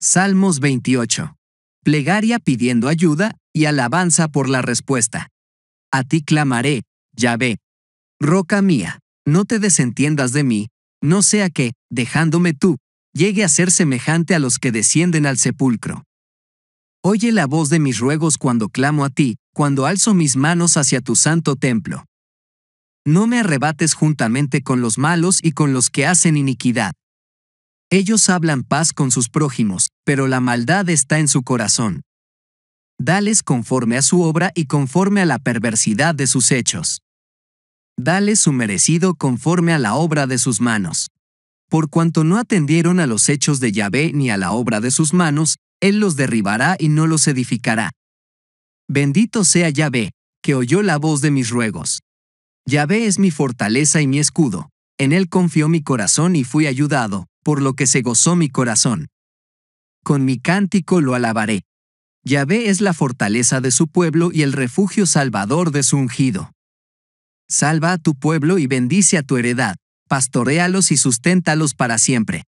Salmos 28. Plegaria pidiendo ayuda y alabanza por la respuesta. A ti clamaré, Yahvé. Roca mía, no te desentiendas de mí, no sea que, dejándome tú, llegue a ser semejante a los que descienden al sepulcro. Oye la voz de mis ruegos cuando clamo a ti, cuando alzo mis manos hacia tu santo templo. No me arrebates juntamente con los malos y con los que hacen iniquidad. Ellos hablan paz con sus prójimos, pero la maldad está en su corazón. Dales conforme a su obra y conforme a la perversidad de sus hechos. Dales su merecido conforme a la obra de sus manos. Por cuanto no atendieron a los hechos de Yahvé ni a la obra de sus manos, Él los derribará y no los edificará. Bendito sea Yahvé, que oyó la voz de mis ruegos. Yahvé es mi fortaleza y mi escudo, en Él confió mi corazón y fui ayudado, por lo que se gozó mi corazón. Con mi cántico lo alabaré. Yahvé es la fortaleza de su pueblo y el refugio salvador de su ungido. Salva a tu pueblo y bendice a tu heredad, pastoréalos y susténtalos para siempre.